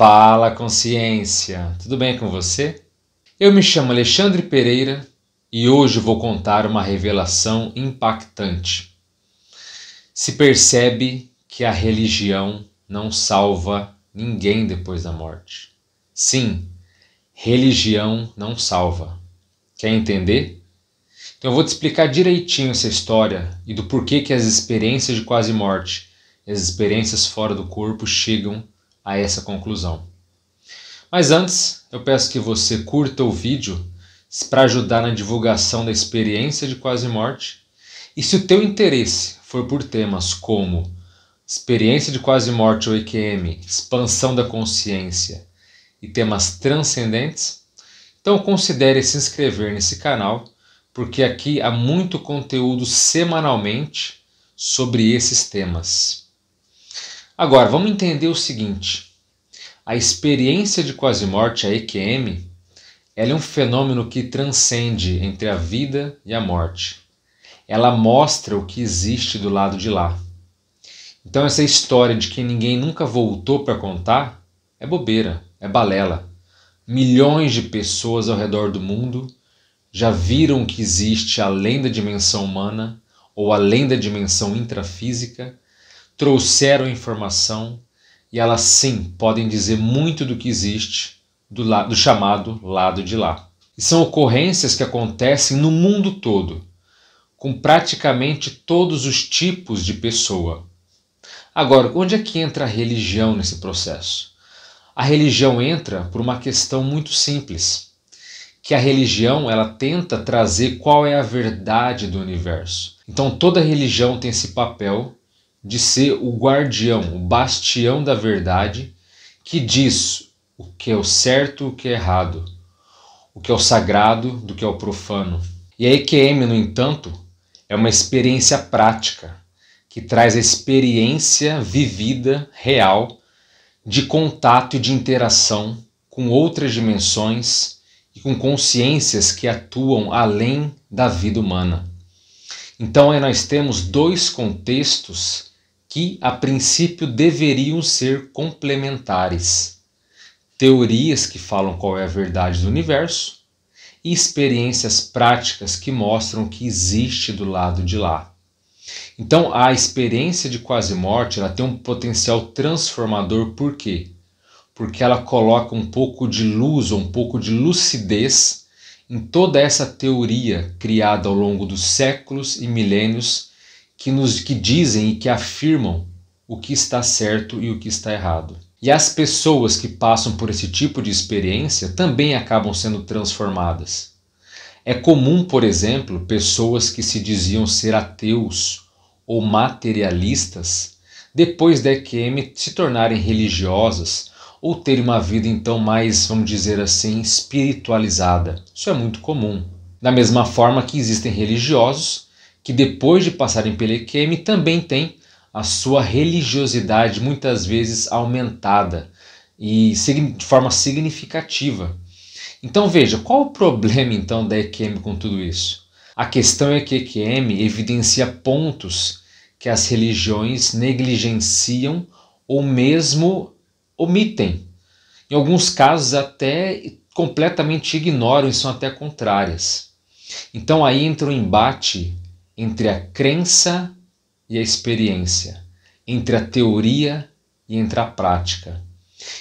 Fala Consciência! Tudo bem com você? Eu me chamo Alexandre Pereira e hoje vou contar uma revelação impactante. Se percebe que a religião não salva ninguém depois da morte. Sim, religião não salva. Quer entender? Então eu vou te explicar direitinho essa história e do porquê que as experiências de quase morte, as experiências fora do corpo chegam a essa conclusão. Mas antes, eu peço que você curta o vídeo para ajudar na divulgação da experiência de quase morte. E se o teu interesse for por temas como experiência de quase morte ou EQM, expansão da consciência e temas transcendentes, então considere se inscrever nesse canal, porque aqui há muito conteúdo semanalmente sobre esses temas. Agora, vamos entender o seguinte: a experiência de quase morte, a EQM, ela é um fenômeno que transcende entre a vida e a morte. Ela mostra o que existe do lado de lá. Então, essa história de que ninguém nunca voltou para contar é bobeira, é balela. Milhões de pessoas ao redor do mundo já viram que existe além da dimensão humana ou além da dimensão intrafísica trouxeram informação e elas sim podem dizer muito do que existe do, do chamado lado de lá. E são ocorrências que acontecem no mundo todo, com praticamente todos os tipos de pessoa. Agora, onde é que entra a religião nesse processo? A religião entra por uma questão muito simples, que a religião ela tenta trazer qual é a verdade do universo. Então toda religião tem esse papel de ser o guardião, o bastião da verdade, que diz o que é o certo, o que é errado, o que é o sagrado do que é o profano. E a EQM, no entanto, é uma experiência prática que traz a experiência vivida, real, de contato e de interação com outras dimensões e com consciências que atuam além da vida humana. Então, aí nós temos dois contextos que a princípio deveriam ser complementares. Teorias que falam qual é a verdade do universo e experiências práticas que mostram que existe do lado de lá. Então, a experiência de quase morte ela tem um potencial transformador, por quê? Porque ela coloca um pouco de luz, um pouco de lucidez em toda essa teoria criada ao longo dos séculos e milênios que nos que dizem e que afirmam o que está certo e o que está errado. E as pessoas que passam por esse tipo de experiência também acabam sendo transformadas. É comum, por exemplo, pessoas que se diziam ser ateus ou materialistas, depois da EQM se tornarem religiosas ou terem uma vida então mais, vamos dizer assim, espiritualizada. Isso é muito comum. Da mesma forma que existem religiosos que depois de passarem pela EQM também têm a sua religiosidade muitas vezes aumentada e de forma significativa. Então veja, qual o problema então da EQM com tudo isso? A questão é que a EQM evidencia pontos que as religiões negligenciam ou mesmo omitem. Em alguns casos até completamente ignoram e são até contrárias. Então aí entra o embate entre a crença e a experiência, entre a teoria e entre a prática.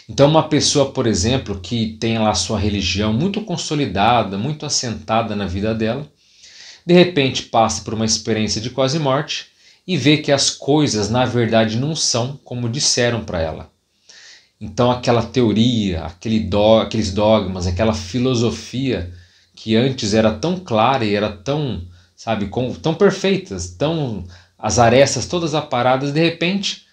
Então, uma pessoa, por exemplo, que tem lá sua religião muito consolidada, muito assentada na vida dela, de repente passa por uma experiência de quase morte e vê que as coisas na verdade não são como disseram para ela. Então, aquela teoria, aquele do, aqueles dogmas, aquela filosofia que antes era tão clara e era tão sabe? Com, tão perfeitas, tão as arestas todas aparadas, de repente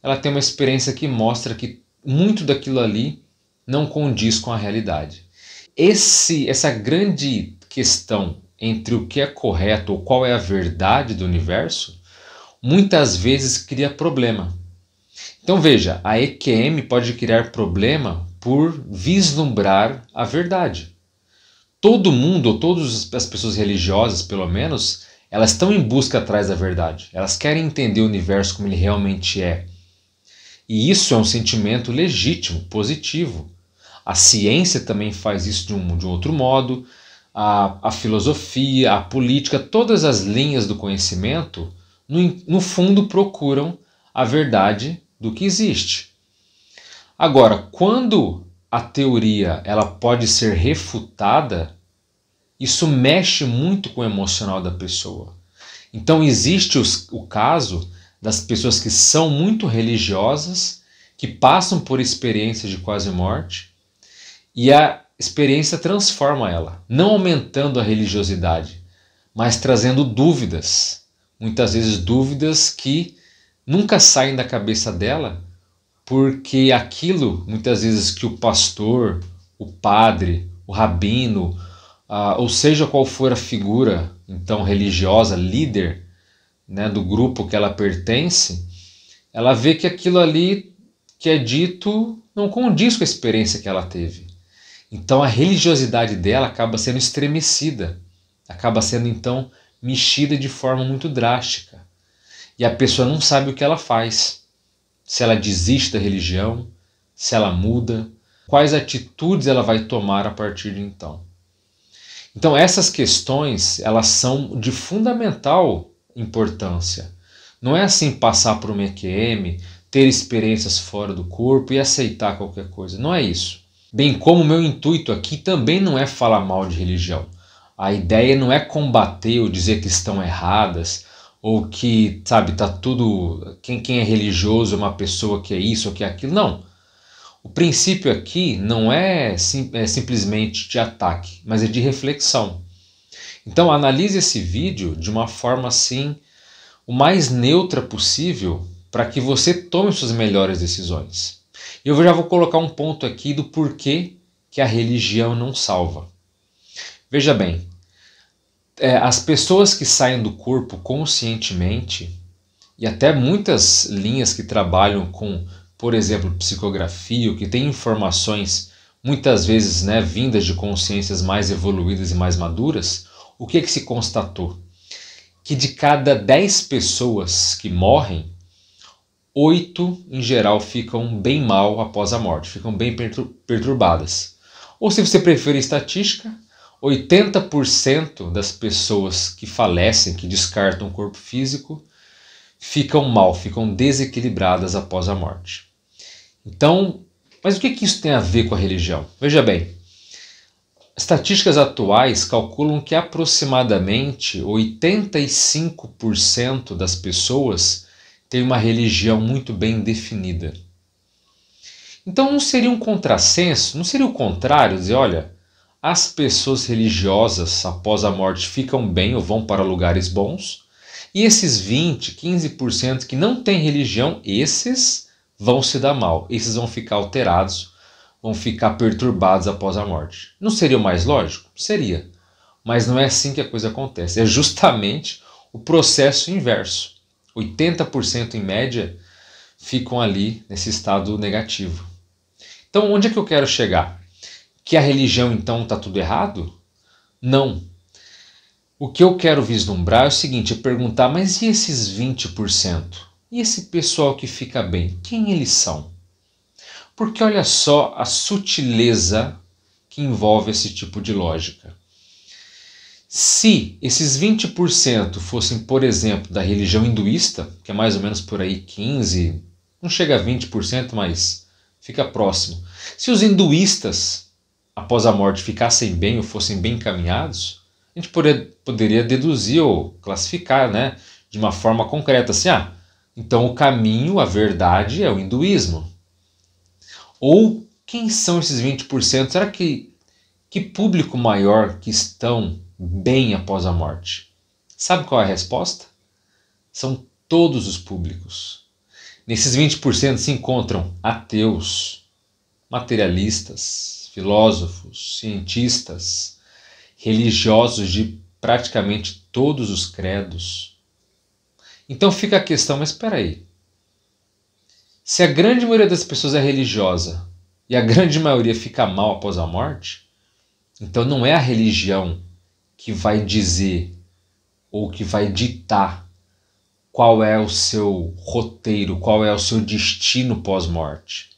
ela tem uma experiência que mostra que muito daquilo ali não condiz com a realidade. Esse, essa grande questão entre o que é correto ou qual é a verdade do universo, muitas vezes cria problema. Então veja, a EQM pode criar problema por vislumbrar a verdade todo mundo, todas as pessoas religiosas, pelo menos, elas estão em busca atrás da verdade. Elas querem entender o universo como ele realmente é. E isso é um sentimento legítimo, positivo. A ciência também faz isso de um, de um outro modo, a, a filosofia, a política, todas as linhas do conhecimento, no, no fundo, procuram a verdade do que existe. Agora, quando a teoria ela pode ser refutada, isso mexe muito com o emocional da pessoa. Então existe os, o caso das pessoas que são muito religiosas, que passam por experiências de quase morte e a experiência transforma ela, não aumentando a religiosidade, mas trazendo dúvidas, muitas vezes dúvidas que nunca saem da cabeça dela porque aquilo muitas vezes que o pastor, o padre, o rabino, ah, ou seja qual for a figura então religiosa, líder né, do grupo que ela pertence, ela vê que aquilo ali que é dito não condiz com a experiência que ela teve. Então a religiosidade dela acaba sendo estremecida, acaba sendo então mexida de forma muito drástica. E a pessoa não sabe o que ela faz se ela desiste da religião, se ela muda, quais atitudes ela vai tomar a partir de então. Então essas questões, elas são de fundamental importância. Não é assim passar por um EQM, ter experiências fora do corpo e aceitar qualquer coisa. Não é isso. Bem como o meu intuito aqui também não é falar mal de religião. A ideia não é combater ou dizer que estão erradas, ou que, sabe, tá tudo. Quem, quem é religioso é uma pessoa que é isso ou que é aquilo. Não. O princípio aqui não é, sim, é simplesmente de ataque, mas é de reflexão. Então analise esse vídeo de uma forma assim o mais neutra possível para que você tome suas melhores decisões. Eu já vou colocar um ponto aqui do porquê que a religião não salva. Veja bem, é, as pessoas que saem do corpo conscientemente, e até muitas linhas que trabalham com, por exemplo, psicografia, que tem informações muitas vezes né, vindas de consciências mais evoluídas e mais maduras, o que, é que se constatou? Que de cada 10 pessoas que morrem, oito em geral ficam bem mal após a morte, ficam bem perturbadas. Ou se você preferir estatística, 80% das pessoas que falecem, que descartam o corpo físico, ficam mal, ficam desequilibradas após a morte. Então, mas o que, que isso tem a ver com a religião? Veja bem, estatísticas atuais calculam que aproximadamente 85% das pessoas têm uma religião muito bem definida. Então não seria um contrassenso, não seria o contrário dizer, olha, as pessoas religiosas, após a morte, ficam bem ou vão para lugares bons. E esses 20, 15% que não têm religião, esses vão se dar mal, esses vão ficar alterados, vão ficar perturbados após a morte. Não seria o mais lógico? Seria. Mas não é assim que a coisa acontece. É justamente o processo inverso. 80% em média ficam ali nesse estado negativo. Então, onde é que eu quero chegar? Que a religião então está tudo errado? Não. O que eu quero vislumbrar é o seguinte: é perguntar, mas e esses 20%? E esse pessoal que fica bem, quem eles são? Porque olha só a sutileza que envolve esse tipo de lógica. Se esses 20% fossem, por exemplo, da religião hinduísta, que é mais ou menos por aí 15, não chega a 20%, mas fica próximo. Se os hinduístas após a morte ficassem bem ou fossem bem encaminhados, a gente poderia, deduzir ou classificar né, de uma forma concreta assim: ah, então o caminho, a verdade é o hinduísmo. Ou quem são esses 20%? Será que que público maior que estão bem após a morte? Sabe qual é a resposta? São todos os públicos. Nesses 20% se encontram ateus, materialistas, filósofos, cientistas, religiosos de praticamente todos os credos. Então fica a questão, mas espera aí. Se a grande maioria das pessoas é religiosa e a grande maioria fica mal após a morte, então não é a religião que vai dizer ou que vai ditar qual é o seu roteiro, qual é o seu destino pós-morte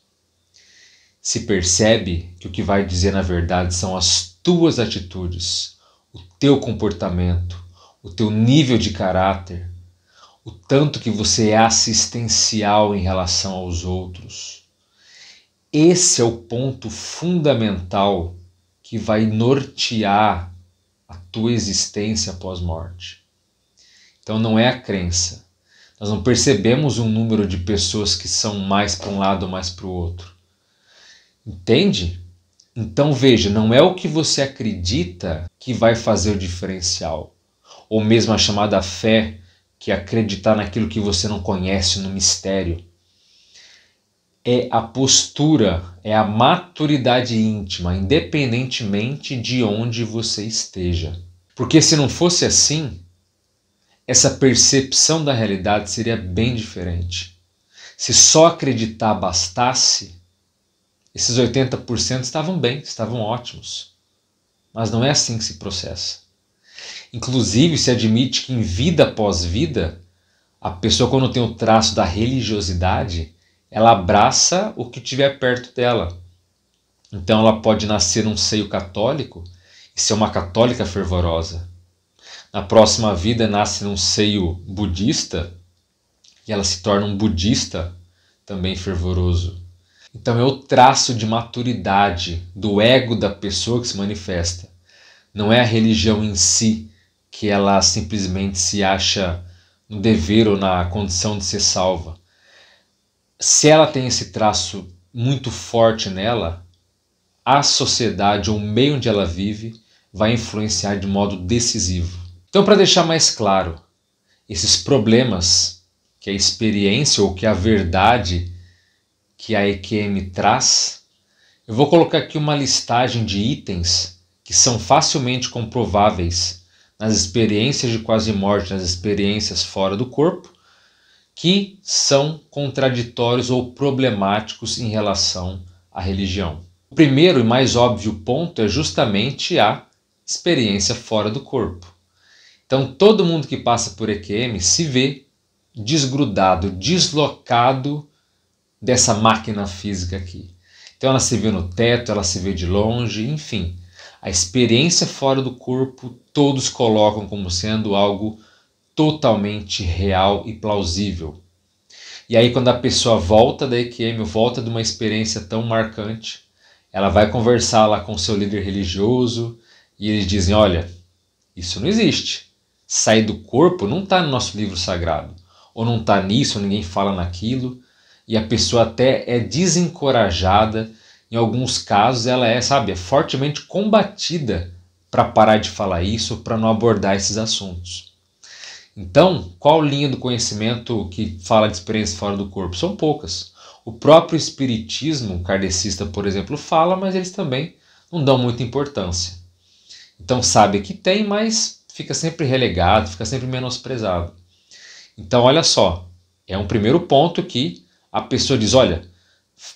se percebe que o que vai dizer na verdade são as tuas atitudes, o teu comportamento, o teu nível de caráter, o tanto que você é assistencial em relação aos outros. Esse é o ponto fundamental que vai nortear a tua existência pós morte. Então não é a crença. Nós não percebemos um número de pessoas que são mais para um lado ou mais para o outro. Entende? Então veja, não é o que você acredita que vai fazer o diferencial, ou mesmo a chamada fé, que é acreditar naquilo que você não conhece, no mistério. É a postura, é a maturidade íntima, independentemente de onde você esteja. Porque se não fosse assim, essa percepção da realidade seria bem diferente. Se só acreditar bastasse, esses 80% estavam bem, estavam ótimos. Mas não é assim que se processa. Inclusive, se admite que em vida após vida, a pessoa, quando tem o traço da religiosidade, ela abraça o que tiver perto dela. Então, ela pode nascer num seio católico e ser uma católica fervorosa. Na próxima vida, nasce num seio budista e ela se torna um budista também fervoroso. Então é o traço de maturidade do ego da pessoa que se manifesta. Não é a religião em si que ela simplesmente se acha no dever ou na condição de ser salva. Se ela tem esse traço muito forte nela, a sociedade ou o meio onde ela vive vai influenciar de modo decisivo. Então, para deixar mais claro, esses problemas que a experiência ou que a verdade que a EQM traz, eu vou colocar aqui uma listagem de itens que são facilmente comprováveis nas experiências de quase morte, nas experiências fora do corpo, que são contraditórios ou problemáticos em relação à religião. O primeiro e mais óbvio ponto é justamente a experiência fora do corpo. Então, todo mundo que passa por EQM se vê desgrudado, deslocado dessa máquina física aqui. Então ela se vê no teto, ela se vê de longe, enfim. A experiência fora do corpo todos colocam como sendo algo totalmente real e plausível. E aí, quando a pessoa volta da EQM, volta de uma experiência tão marcante, ela vai conversar lá com seu líder religioso e eles dizem: Olha, isso não existe. Sair do corpo não está no nosso livro sagrado, ou não está nisso, ou ninguém fala naquilo e a pessoa até é desencorajada. Em alguns casos, ela é, sabe, é fortemente combatida para parar de falar isso, para não abordar esses assuntos. Então, qual linha do conhecimento que fala de experiência fora do corpo? São poucas. O próprio espiritismo kardecista, por exemplo, fala, mas eles também não dão muita importância. Então, sabe que tem, mas fica sempre relegado, fica sempre menosprezado. Então, olha só, é um primeiro ponto que a pessoa diz: Olha,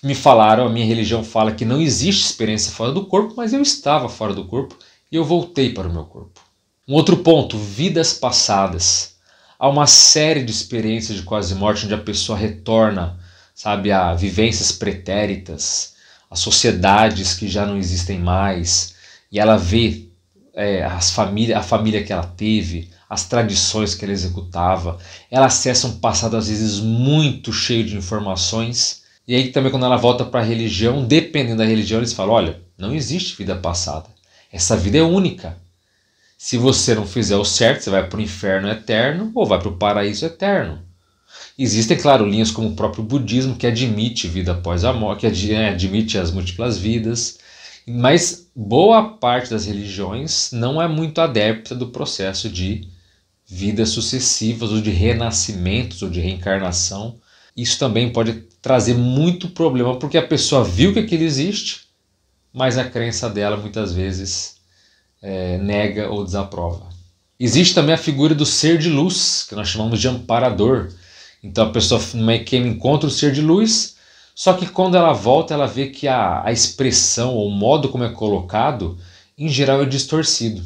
me falaram, a minha religião fala que não existe experiência fora do corpo, mas eu estava fora do corpo e eu voltei para o meu corpo. Um outro ponto: vidas passadas. Há uma série de experiências de quase morte onde a pessoa retorna, sabe, a vivências pretéritas, a sociedades que já não existem mais, e ela vê é, as família, a família que ela teve, as tradições que ela executava. Ela acessa um passado às vezes muito cheio de informações. E aí também quando ela volta para a religião, dependendo da religião, eles falam: olha, não existe vida passada. Essa vida é única. Se você não fizer o certo, você vai para o inferno eterno ou vai para o paraíso eterno. Existem, claro, linhas como o próprio budismo que admite vida após a morte, que é, admite as múltiplas vidas, mas boa parte das religiões não é muito adepta do processo de vidas sucessivas, ou de renascimentos, ou de reencarnação. Isso também pode trazer muito problema, porque a pessoa viu que aquilo existe, mas a crença dela muitas vezes é, nega ou desaprova. Existe também a figura do ser de luz, que nós chamamos de amparador. Então a pessoa que encontra o ser de luz, só que quando ela volta, ela vê que a, a expressão ou o modo como é colocado, em geral é distorcido.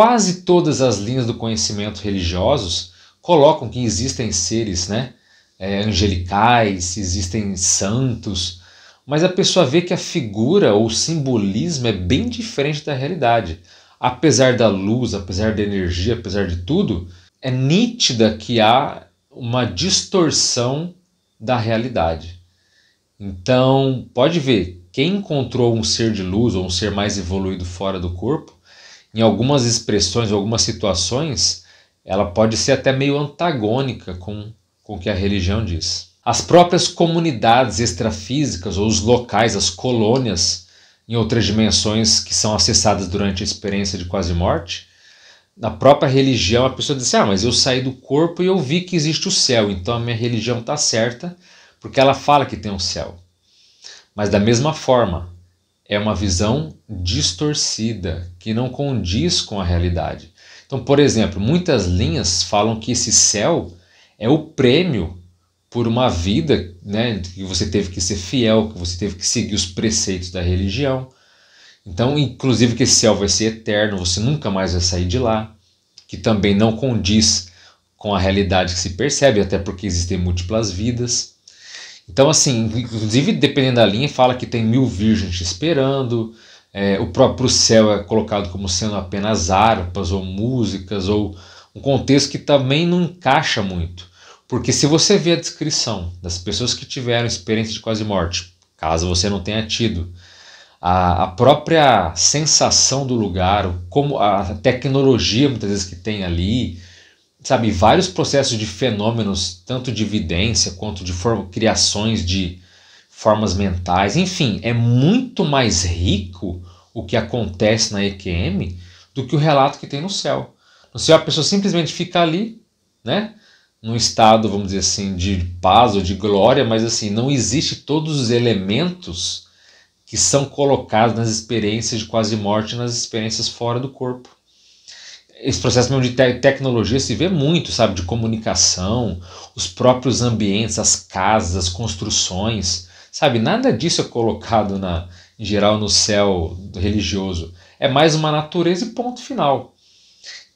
Quase todas as linhas do conhecimento religiosos colocam que existem seres né, é, angelicais, existem santos, mas a pessoa vê que a figura ou simbolismo é bem diferente da realidade. Apesar da luz, apesar da energia, apesar de tudo, é nítida que há uma distorção da realidade. Então, pode ver, quem encontrou um ser de luz ou um ser mais evoluído fora do corpo em algumas expressões, algumas situações, ela pode ser até meio antagônica com, com o que a religião diz. As próprias comunidades extrafísicas ou os locais, as colônias em outras dimensões que são acessadas durante a experiência de quase morte, na própria religião a pessoa diz: assim, Ah, mas eu saí do corpo e eu vi que existe o céu, então a minha religião está certa, porque ela fala que tem um céu. Mas da mesma forma, é uma visão distorcida, que não condiz com a realidade. Então, por exemplo, muitas linhas falam que esse céu é o prêmio por uma vida né, que você teve que ser fiel, que você teve que seguir os preceitos da religião. Então, inclusive, que esse céu vai ser eterno, você nunca mais vai sair de lá, que também não condiz com a realidade que se percebe, até porque existem múltiplas vidas. Então, assim, inclusive dependendo da linha, fala que tem mil virgens te esperando, é, o próprio céu é colocado como sendo apenas harpas ou músicas ou um contexto que também não encaixa muito. Porque se você vê a descrição das pessoas que tiveram experiência de quase morte, caso você não tenha tido, a, a própria sensação do lugar, como a tecnologia muitas vezes que tem ali, sabe, vários processos de fenômenos, tanto de evidência quanto de criações de formas mentais. Enfim, é muito mais rico o que acontece na EQM do que o relato que tem no céu. No céu a pessoa simplesmente fica ali, né? Num estado, vamos dizer assim, de paz ou de glória, mas assim, não existe todos os elementos que são colocados nas experiências de quase morte, nas experiências fora do corpo esse processo mesmo de te tecnologia se vê muito, sabe, de comunicação, os próprios ambientes, as casas, as construções, sabe, nada disso é colocado na, em geral no céu religioso. É mais uma natureza e ponto final.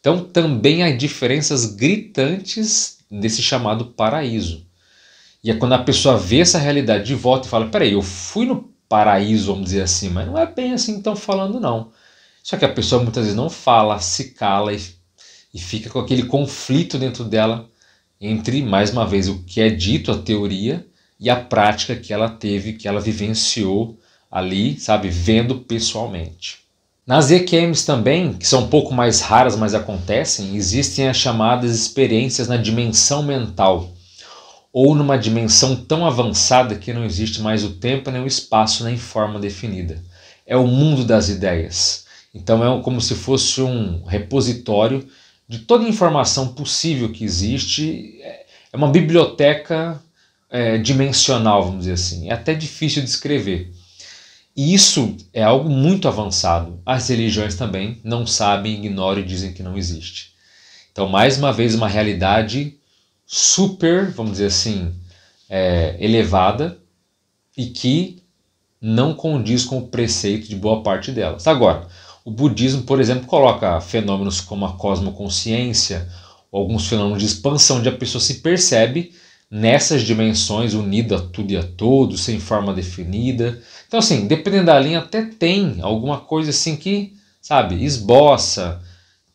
Então também há diferenças gritantes desse chamado paraíso. E é quando a pessoa vê essa realidade de volta e fala: peraí, eu fui no paraíso, vamos dizer assim, mas não é bem assim que estão falando, não. Só que a pessoa muitas vezes não fala, se cala e, e fica com aquele conflito dentro dela entre, mais uma vez, o que é dito, a teoria e a prática que ela teve, que ela vivenciou ali, sabe, vendo pessoalmente. Nas EQMs também, que são um pouco mais raras, mas acontecem, existem as chamadas experiências na dimensão mental, ou numa dimensão tão avançada que não existe mais o tempo nem o espaço nem forma definida. É o mundo das ideias. Então é como se fosse um repositório de toda a informação possível que existe. É, é uma biblioteca é, dimensional, vamos dizer assim. É até difícil de escrever. E isso é algo muito avançado. As religiões também não sabem, ignoram e dizem que não existe. Então, mais uma vez, uma realidade super, vamos dizer assim, é, elevada e que não condiz com o preceito de boa parte delas. Agora, o budismo, por exemplo, coloca fenômenos como a cosmoconsciência, alguns fenômenos de expansão, onde a pessoa se percebe nessas dimensões, unida a tudo e a todos, sem forma definida. Então, assim, dependendo da linha, até tem alguma coisa assim que, sabe, esboça,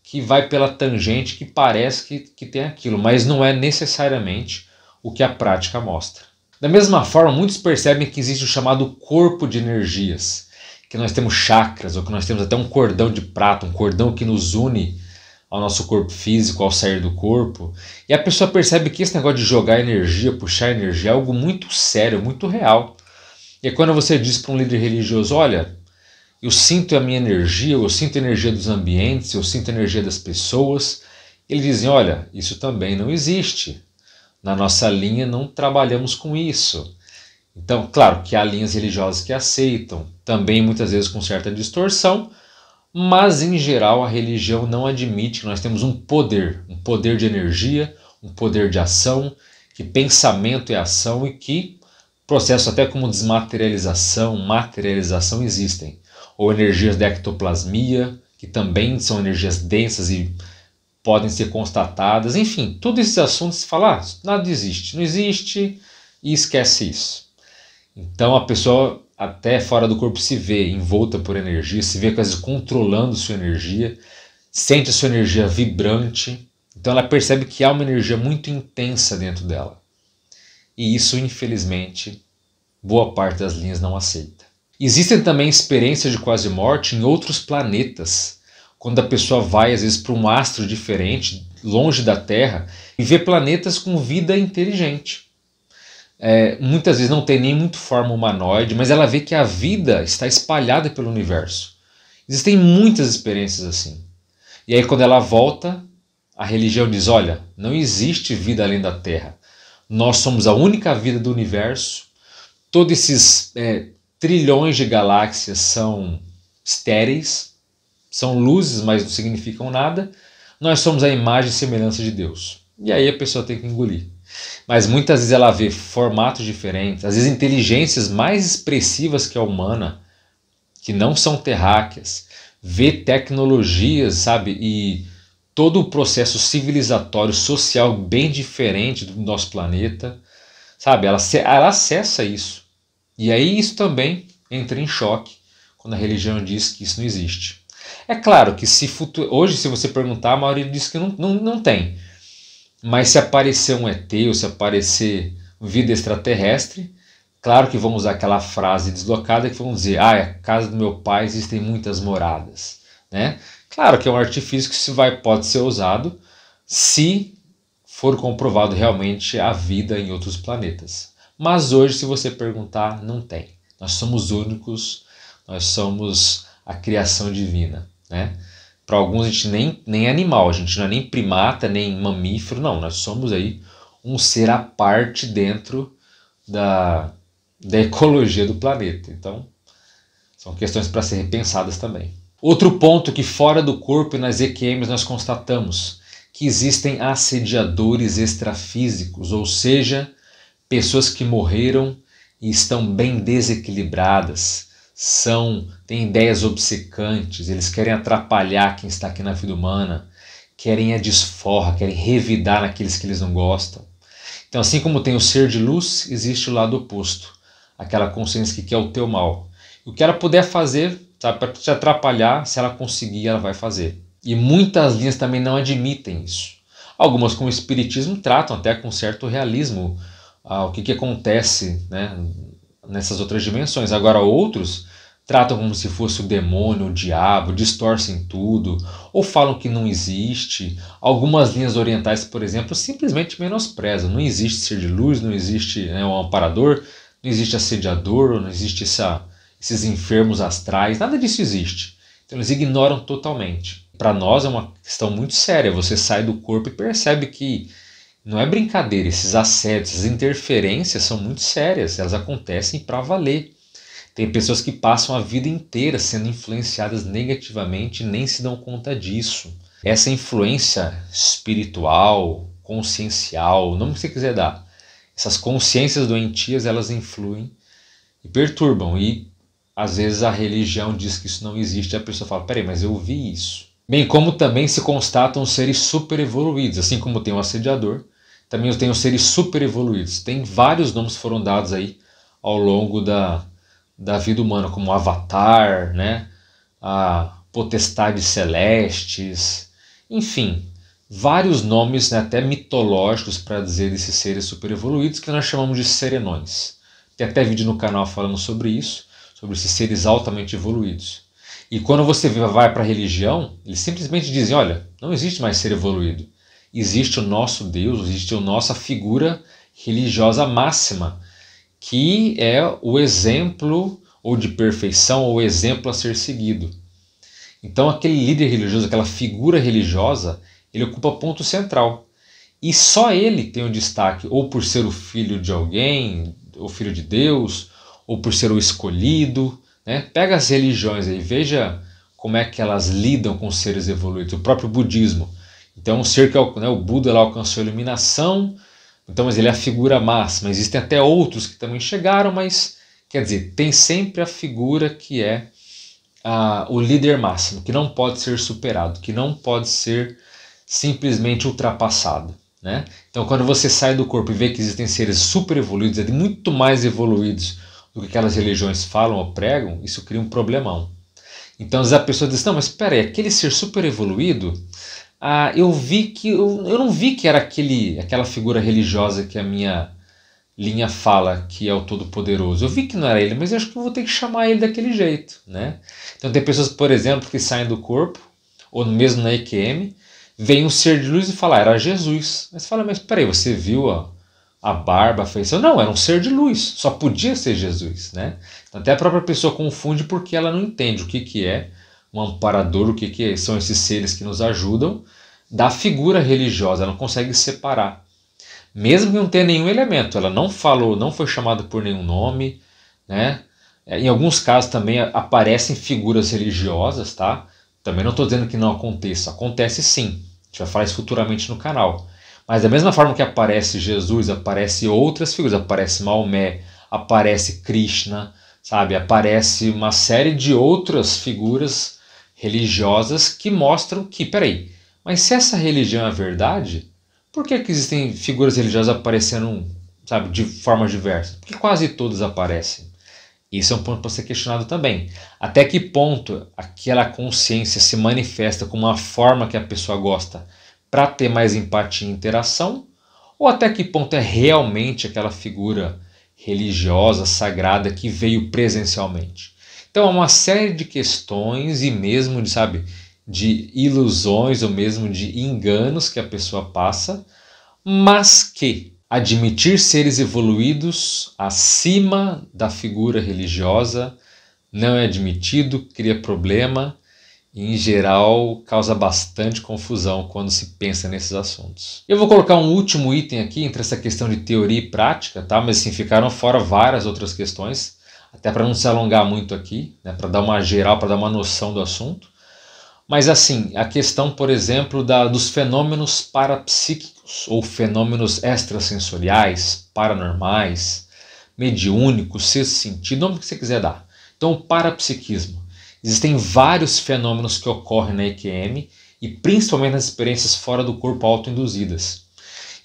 que vai pela tangente, que parece que, que tem aquilo, mas não é necessariamente o que a prática mostra. Da mesma forma, muitos percebem que existe o chamado corpo de energias que nós temos chakras, ou que nós temos até um cordão de prata, um cordão que nos une ao nosso corpo físico, ao sair do corpo, e a pessoa percebe que esse negócio de jogar energia, puxar energia, é algo muito sério, muito real. E é quando você diz para um líder religioso: olha, eu sinto a minha energia, eu sinto a energia dos ambientes, eu sinto a energia das pessoas, eles dizem: assim, olha, isso também não existe. Na nossa linha não trabalhamos com isso. Então, claro que há linhas religiosas que aceitam, também muitas vezes com certa distorção, mas em geral a religião não admite que nós temos um poder, um poder de energia, um poder de ação, que pensamento é ação e que processos até como desmaterialização, materialização existem, ou energias de ectoplasmia, que também são energias densas e podem ser constatadas, enfim, todos esses assuntos se falar, ah, nada existe, não existe e esquece isso. Então a pessoa até fora do corpo se vê envolta por energia, se vê quase controlando sua energia, sente sua energia vibrante. Então ela percebe que há uma energia muito intensa dentro dela. E isso, infelizmente, boa parte das linhas não aceita. Existem também experiências de quase morte em outros planetas, quando a pessoa vai às vezes para um astro diferente, longe da Terra, e vê planetas com vida inteligente é, muitas vezes não tem nem muito forma humanoide, mas ela vê que a vida está espalhada pelo universo. Existem muitas experiências assim. E aí, quando ela volta, a religião diz: olha, não existe vida além da Terra. Nós somos a única vida do universo. Todos esses é, trilhões de galáxias são estéreis, são luzes, mas não significam nada. Nós somos a imagem e semelhança de Deus. E aí a pessoa tem que engolir. Mas muitas vezes ela vê formatos diferentes, às vezes inteligências mais expressivas que a humana, que não são terráqueas, vê tecnologias, sabe? E todo o processo civilizatório, social bem diferente do nosso planeta, sabe? Ela, ela acessa isso. E aí isso também entra em choque quando a religião diz que isso não existe. É claro que se futuro, hoje, se você perguntar, a maioria diz que não, não, não tem. Mas se aparecer um ET ou se aparecer vida extraterrestre, claro que vão usar aquela frase deslocada que vão dizer: ah, é a casa do meu pai existem muitas moradas, né? Claro que é um artifício que se vai pode ser usado se for comprovado realmente a vida em outros planetas. Mas hoje, se você perguntar, não tem. Nós somos únicos, nós somos a criação divina, né? Para alguns, a gente nem, nem é animal, a gente não é nem primata, nem mamífero, não. Nós somos aí um ser à parte dentro da, da ecologia do planeta. Então, são questões para ser repensadas também. Outro ponto que fora do corpo e nas EQMs nós constatamos que existem assediadores extrafísicos, ou seja, pessoas que morreram e estão bem desequilibradas, são, têm ideias obcecantes, eles querem atrapalhar quem está aqui na vida humana, querem a desforra, querem revidar aqueles que eles não gostam. Então, assim como tem o ser de luz, existe o lado oposto, aquela consciência que quer o teu mal. O que ela puder fazer sabe tá, para te atrapalhar, se ela conseguir, ela vai fazer. E muitas linhas também não admitem isso. Algumas, como o Espiritismo, tratam até com certo realismo ah, o que, que acontece né, nessas outras dimensões. Agora, outros tratam como se fosse o demônio, o diabo, distorcem tudo, ou falam que não existe. Algumas linhas orientais, por exemplo, simplesmente menosprezam. Não existe ser de luz, não existe né, um amparador, não existe assediador, não existe essa, esses enfermos astrais, nada disso existe. Então eles ignoram totalmente. Para nós é uma questão muito séria. Você sai do corpo e percebe que não é brincadeira, esses assédios, essas interferências são muito sérias, elas acontecem para valer. Tem pessoas que passam a vida inteira sendo influenciadas negativamente e nem se dão conta disso. Essa influência espiritual, consciencial, o nome que você quiser dar, essas consciências doentias, elas influem e perturbam. E às vezes a religião diz que isso não existe, e a pessoa fala: peraí, mas eu vi isso. Bem como também se constatam seres super evoluídos, assim como tem um assediador, também eu tenho seres super evoluídos. Tem vários nomes que foram dados aí ao longo da, da vida humana, como Avatar, né? a Potestades Celestes, enfim, vários nomes né, até mitológicos para dizer desses seres super evoluídos que nós chamamos de serenões. Tem até vídeo no canal falando sobre isso, sobre esses seres altamente evoluídos. E quando você vai para a religião, eles simplesmente dizem: olha, não existe mais ser evoluído existe o nosso Deus, existe a nossa figura religiosa máxima, que é o exemplo ou de perfeição ou exemplo a ser seguido. Então, aquele líder religioso, aquela figura religiosa, ele ocupa ponto central. E só ele tem o um destaque, ou por ser o filho de alguém, ou filho de Deus, ou por ser o escolhido. Né? Pega as religiões aí, veja como é que elas lidam com seres evoluídos. O próprio budismo então, o ser que né, o Buda lá alcançou a iluminação, então, mas ele é a figura máxima. Existem até outros que também chegaram, mas quer dizer, tem sempre a figura que é a, o líder máximo, que não pode ser superado, que não pode ser simplesmente ultrapassado. Né? Então, quando você sai do corpo e vê que existem seres super evoluídos, é muito mais evoluídos do que aquelas religiões falam ou pregam, isso cria um problemão. Então, as pessoas dizem: não, mas peraí, aquele ser super evoluído ah, eu vi que eu, eu não vi que era aquele aquela figura religiosa que a minha linha fala que é o Todo-Poderoso. Eu vi que não era ele, mas eu acho que eu vou ter que chamar ele daquele jeito, né? Então tem pessoas, por exemplo, que saem do corpo ou mesmo na EQM, vem um ser de luz e fala, ah, era Jesus. Mas fala, mas peraí, você viu a, a barba, a feição? Não, era um ser de luz, só podia ser Jesus, né? Então, até a própria pessoa confunde porque ela não entende o que, que é um amparador, o que, que é? são esses seres que nos ajudam, da figura religiosa, ela não consegue separar. Mesmo que não tenha nenhum elemento, ela não falou, não foi chamada por nenhum nome, né? É, em alguns casos também aparecem figuras religiosas, tá? Também não estou dizendo que não aconteça, acontece sim. A gente vai falar isso futuramente no canal. Mas da mesma forma que aparece Jesus, aparece outras figuras, aparece Maomé, aparece Krishna, sabe? Aparece uma série de outras figuras religiosas que mostram que, peraí, mas se essa religião é verdade, por que, que existem figuras religiosas aparecendo, sabe, de formas diversas? Porque quase todas aparecem. Isso é um ponto para ser questionado também. Até que ponto aquela consciência se manifesta com uma forma que a pessoa gosta para ter mais empatia e interação? Ou até que ponto é realmente aquela figura religiosa, sagrada, que veio presencialmente? Então, há uma série de questões e mesmo, de, sabe, de ilusões ou mesmo de enganos que a pessoa passa, mas que admitir seres evoluídos acima da figura religiosa não é admitido, cria problema e, em geral, causa bastante confusão quando se pensa nesses assuntos. Eu vou colocar um último item aqui entre essa questão de teoria e prática, tá? Mas assim, ficaram fora várias outras questões até para não se alongar muito aqui, né, para dar uma geral, para dar uma noção do assunto. Mas assim, a questão, por exemplo, da, dos fenômenos parapsíquicos ou fenômenos extrasensoriais, paranormais, mediúnicos, sexto sentido, nome que você quiser dar. Então, o parapsiquismo. Existem vários fenômenos que ocorrem na EQM e principalmente nas experiências fora do corpo autoinduzidas.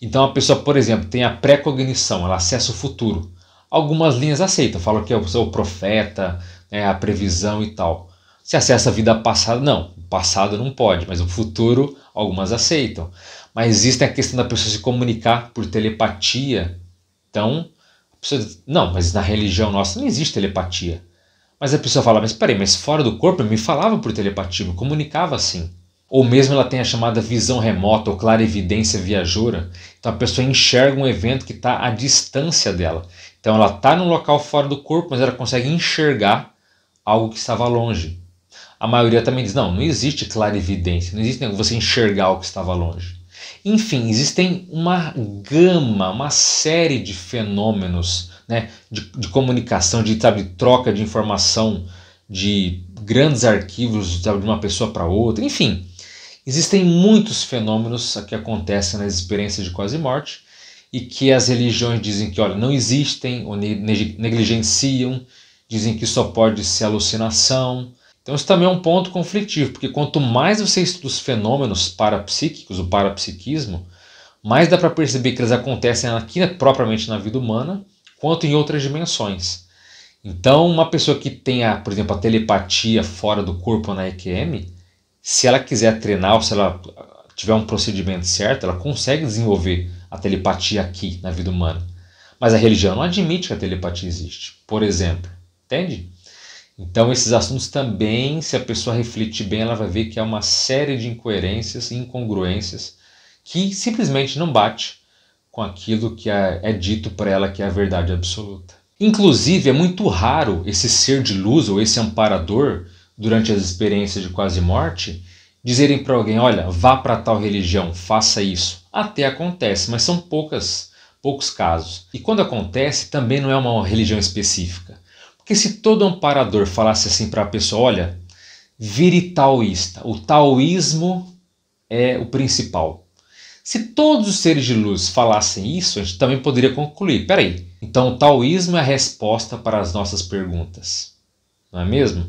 Então, a pessoa, por exemplo, tem a pré-cognição, ela acessa o futuro algumas linhas aceitam, fala que é o profeta, né, a previsão e tal. Se acessa a vida passada, não, o passado não pode, mas o futuro algumas aceitam. Mas existe a questão da pessoa se comunicar por telepatia. Então, a pessoa diz, não, mas na religião nossa não existe telepatia. Mas a pessoa fala, mas peraí, mas fora do corpo eu me falava por telepatia, me comunicava assim. Ou mesmo ela tem a chamada visão remota ou clarevidência viajoura. Então a pessoa enxerga um evento que está à distância dela. Então ela está num local fora do corpo, mas ela consegue enxergar algo que estava longe. A maioria também diz: não, não existe clarividência, não existe você enxergar o que estava longe. Enfim, existem uma gama, uma série de fenômenos né, de, de comunicação, de, sabe, de troca de informação, de grandes arquivos sabe, de uma pessoa para outra, enfim. Existem muitos fenômenos que acontecem nas experiências de quase morte e que as religiões dizem que, olha, não existem ou negligenciam, dizem que só pode ser alucinação. Então isso também é um ponto conflitivo, porque quanto mais você estuda os fenômenos parapsíquicos, o parapsiquismo, mais dá para perceber que eles acontecem aqui né, propriamente na vida humana, quanto em outras dimensões. Então, uma pessoa que tenha, por exemplo, a telepatia fora do corpo na EQM, se ela quiser treinar ou se ela tiver um procedimento certo, ela consegue desenvolver a telepatia aqui na vida humana. Mas a religião não admite que a telepatia existe, por exemplo. Entende? Então, esses assuntos também, se a pessoa refletir bem, ela vai ver que há uma série de incoerências e incongruências que simplesmente não bate com aquilo que é, é dito para ela que é a verdade absoluta. Inclusive, é muito raro esse ser de luz ou esse amparador, durante as experiências de quase morte, dizerem para alguém, olha, vá para tal religião, faça isso, até acontece, mas são poucas, poucos casos. E quando acontece, também não é uma religião específica. Porque se todo amparador falasse assim para a pessoa, olha, vire taoísta, o taoísmo é o principal. Se todos os seres de luz falassem isso, a gente também poderia concluir, peraí, então o taoísmo é a resposta para as nossas perguntas, não é mesmo?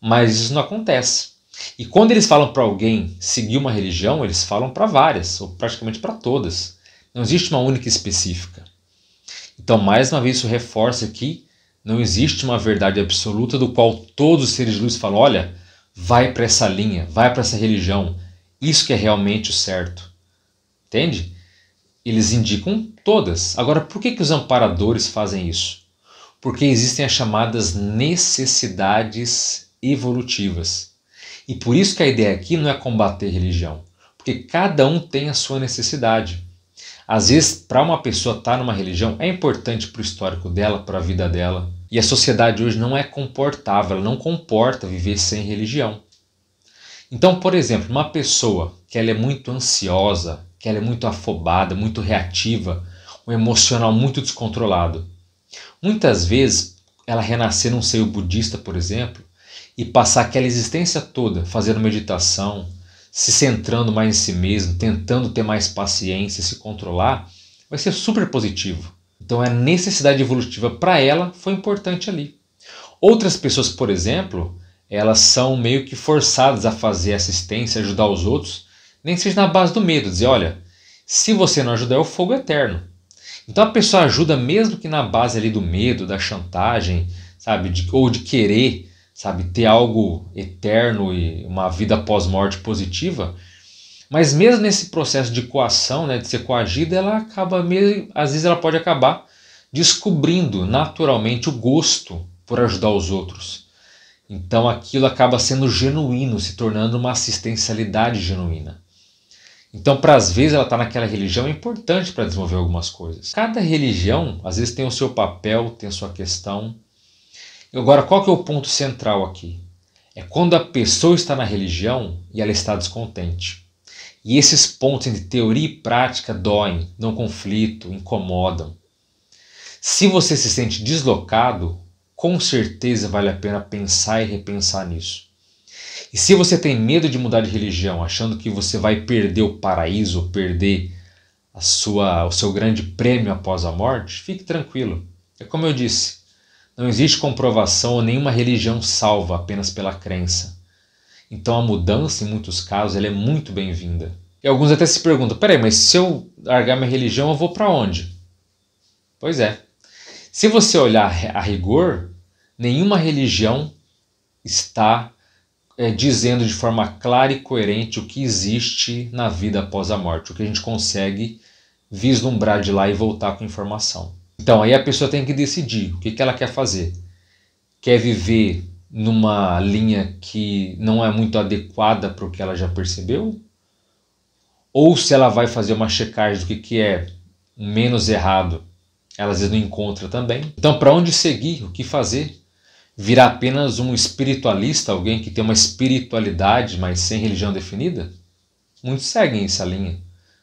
Mas isso não acontece. E quando eles falam para alguém seguir uma religião, eles falam para várias, ou praticamente para todas. Não existe uma única específica. Então, mais uma vez, isso reforça que não existe uma verdade absoluta do qual todos os seres de luz falam: olha, vai para essa linha, vai para essa religião. Isso que é realmente o certo. Entende? Eles indicam todas. Agora, por que, que os amparadores fazem isso? Porque existem as chamadas necessidades evolutivas. E por isso que a ideia aqui não é combater religião, porque cada um tem a sua necessidade. Às vezes, para uma pessoa estar tá numa religião é importante para o histórico dela, para a vida dela. E a sociedade hoje não é comportável, ela não comporta viver sem religião. Então, por exemplo, uma pessoa que ela é muito ansiosa, que ela é muito afobada, muito reativa, um emocional muito descontrolado. Muitas vezes, ela renascer num seio budista, por exemplo, e passar aquela existência toda fazendo meditação, se centrando mais em si mesmo, tentando ter mais paciência, se controlar, vai ser super positivo. Então a necessidade evolutiva para ela foi importante ali. Outras pessoas, por exemplo, elas são meio que forçadas a fazer assistência, ajudar os outros, nem seja na base do medo, dizer, olha, se você não ajudar, é o fogo é eterno. Então a pessoa ajuda mesmo que na base ali do medo, da chantagem, sabe, de, ou de querer sabe, ter algo eterno e uma vida pós-morte positiva. Mas mesmo nesse processo de coação, né, de ser coagida, ela acaba meio, às vezes ela pode acabar descobrindo naturalmente o gosto por ajudar os outros. Então aquilo acaba sendo genuíno, se tornando uma assistencialidade genuína. Então, para as vezes ela está naquela religião é importante para desenvolver algumas coisas. Cada religião às vezes tem o seu papel, tem a sua questão, Agora, qual que é o ponto central aqui? É quando a pessoa está na religião e ela está descontente. E esses pontos entre teoria e prática doem, não conflito, incomodam. Se você se sente deslocado, com certeza vale a pena pensar e repensar nisso. E se você tem medo de mudar de religião, achando que você vai perder o paraíso, perder a sua, o seu grande prêmio após a morte, fique tranquilo. É como eu disse, não existe comprovação ou nenhuma religião salva apenas pela crença. Então a mudança, em muitos casos, ela é muito bem-vinda. E alguns até se perguntam: peraí, mas se eu largar minha religião, eu vou para onde? Pois é. Se você olhar a rigor, nenhuma religião está é, dizendo de forma clara e coerente o que existe na vida após a morte, o que a gente consegue vislumbrar de lá e voltar com informação. Então aí a pessoa tem que decidir o que, que ela quer fazer. Quer viver numa linha que não é muito adequada para o que ela já percebeu? Ou se ela vai fazer uma checagem do que, que é menos errado, ela às vezes não encontra também. Então, para onde seguir, o que fazer? Virar apenas um espiritualista, alguém que tem uma espiritualidade, mas sem religião definida? Muitos seguem essa linha.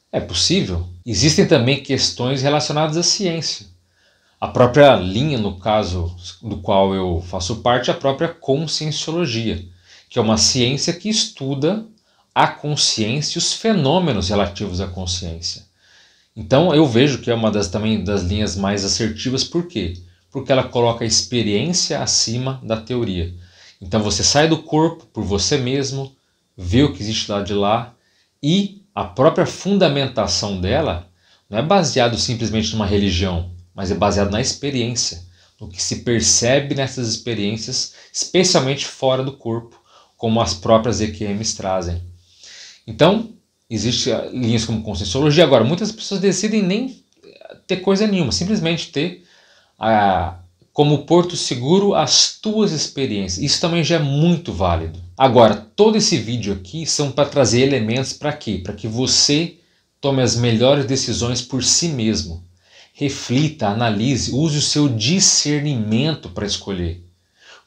É possível. Existem também questões relacionadas à ciência a própria linha, no caso do qual eu faço parte, é a própria conscienciologia, que é uma ciência que estuda a consciência e os fenômenos relativos à consciência. Então eu vejo que é uma das também das linhas mais assertivas, por quê? Porque ela coloca a experiência acima da teoria. Então você sai do corpo por você mesmo, vê o que existe lá de lá e a própria fundamentação dela não é baseado simplesmente numa religião, mas é baseado na experiência, no que se percebe nessas experiências, especialmente fora do corpo, como as próprias EQMs trazem. Então, existem ah, linhas como Conscienciologia. Agora, muitas pessoas decidem nem eh, ter coisa nenhuma, simplesmente ter ah, como porto seguro as tuas experiências. Isso também já é muito válido. Agora, todo esse vídeo aqui são para trazer elementos para quê? Para que você tome as melhores decisões por si mesmo reflita, analise, use o seu discernimento para escolher.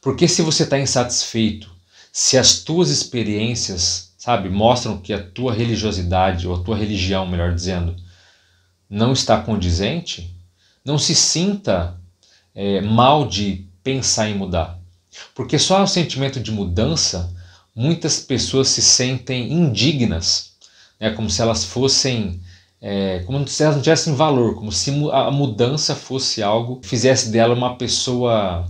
Porque se você está insatisfeito, se as tuas experiências, sabe, mostram que a tua religiosidade ou a tua religião, melhor dizendo, não está condizente, não se sinta é, mal de pensar em mudar. Porque só o sentimento de mudança, muitas pessoas se sentem indignas, né, como se elas fossem é, como se elas não tivessem valor, como se a mudança fosse algo que fizesse dela uma pessoa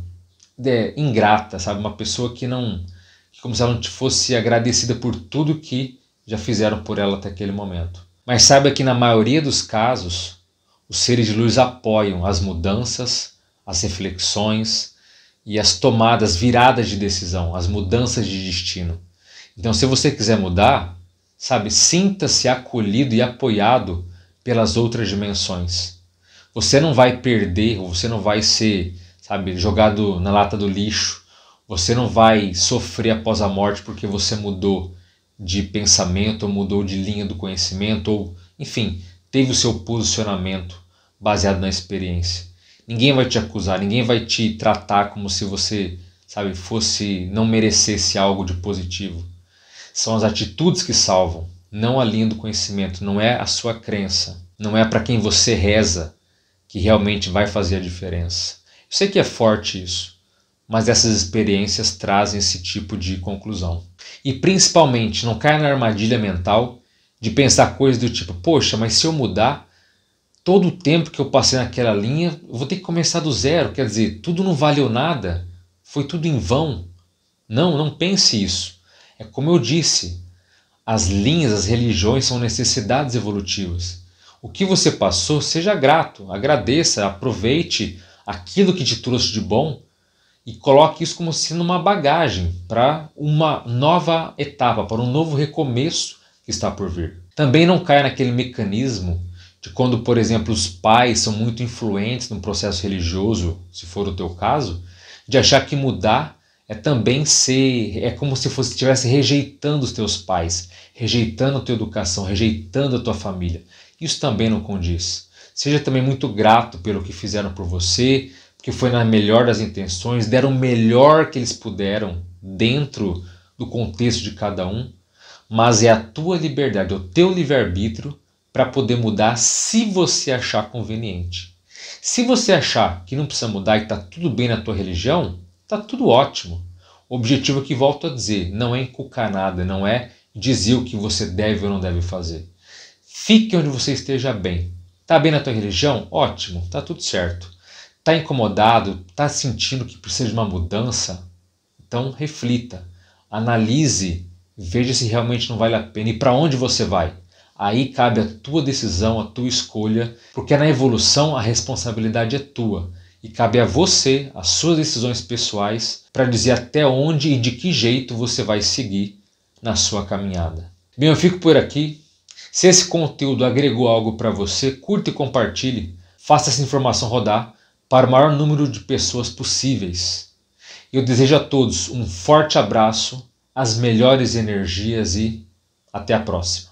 é, ingrata, sabe? Uma pessoa que não. Que como se ela não fosse agradecida por tudo que já fizeram por ela até aquele momento. Mas saiba que na maioria dos casos, os seres de luz apoiam as mudanças, as reflexões e as tomadas, viradas de decisão, as mudanças de destino. Então, se você quiser mudar, Sabe, sinta-se acolhido e apoiado pelas outras dimensões. Você não vai perder, você não vai ser, sabe, jogado na lata do lixo. Você não vai sofrer após a morte porque você mudou de pensamento, ou mudou de linha do conhecimento, ou, enfim, teve o seu posicionamento baseado na experiência. Ninguém vai te acusar, ninguém vai te tratar como se você, sabe, fosse não merecesse algo de positivo. São as atitudes que salvam, não a linha do conhecimento, não é a sua crença, não é para quem você reza que realmente vai fazer a diferença. Eu sei que é forte isso, mas essas experiências trazem esse tipo de conclusão. E principalmente, não caia na armadilha mental de pensar coisas do tipo: poxa, mas se eu mudar, todo o tempo que eu passei naquela linha, eu vou ter que começar do zero. Quer dizer, tudo não valeu nada, foi tudo em vão. Não, não pense isso. É como eu disse, as linhas, as religiões são necessidades evolutivas. O que você passou, seja grato, agradeça, aproveite aquilo que te trouxe de bom e coloque isso como sendo uma bagagem para uma nova etapa, para um novo recomeço que está por vir. Também não caia naquele mecanismo de quando, por exemplo, os pais são muito influentes no processo religioso, se for o teu caso, de achar que mudar é também ser, é como se fosse estivesse rejeitando os teus pais, rejeitando a tua educação, rejeitando a tua família. Isso também não condiz. Seja também muito grato pelo que fizeram por você, que foi na melhor das intenções, deram o melhor que eles puderam dentro do contexto de cada um, mas é a tua liberdade, é o teu livre-arbítrio para poder mudar se você achar conveniente. Se você achar que não precisa mudar e está tudo bem na tua religião, Tá tudo ótimo. O objetivo é que volto a dizer, não é encucar nada, não é dizer o que você deve ou não deve fazer. Fique onde você esteja bem. Tá bem na tua religião? Ótimo, tá tudo certo. Tá incomodado? Tá sentindo que precisa de uma mudança? Então reflita, analise, veja se realmente não vale a pena e para onde você vai. Aí cabe a tua decisão, a tua escolha, porque na evolução a responsabilidade é tua e cabe a você, as suas decisões pessoais, para dizer até onde e de que jeito você vai seguir na sua caminhada. Bem, eu fico por aqui. Se esse conteúdo agregou algo para você, curta e compartilhe. Faça essa informação rodar para o maior número de pessoas possíveis. Eu desejo a todos um forte abraço, as melhores energias e até a próxima.